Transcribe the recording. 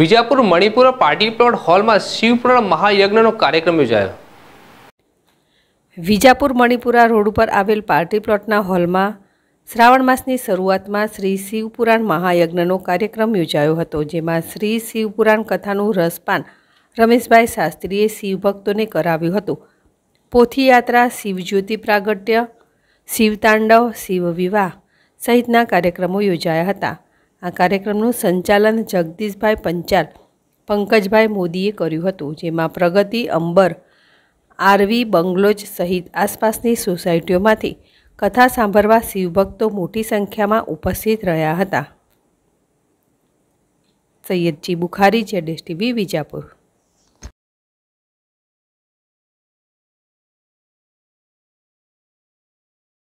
Vijapur Manipur party plot હોલમાં શિવપુરાણ મહાયજ્ઞનો કાર્યક્રમ યોજાયો વિજાપુર મણિપુરા રોડ ઉપર આવેલ પાર્ટી પ્લોટના હોલમાં શ્રાવણ માસની શરૂઆતમાં શ્રી શિવપુરાણ મહાયજ્ઞનો કાર્યક્રમ યોજાયો હતો જેમાં શ્રી શિવપુરાણ કથાનું રસપાન રમેશભાઈ શાસ્ત્રીએ શિવભક્તોને કરાવ્યું હતું પોથીયાત્રા શિવજ્યોતિ પ્રાગટ્ય શિવતાંડવ શિવવિવાહ સહિતના કાર્યક્રમો યોજાયા હતા આ કાર્યક્રમનું સંચાલન જગદીશભાઈ પંચાલ પંકજભાઈ મોદીએ કર્યું હતું જેમાં પ્રગતિ અંબર આરવી બંગલોજ સહિત આસપાસની સોસાયટીઓમાંથી કથા સાંભળવા શિવભક્તો મોટી સંખ્યામાં ઉપસ્થિત રહ્યા હતા સૈયદજી બુખારી જેડેશ ટીવી વિજાપુર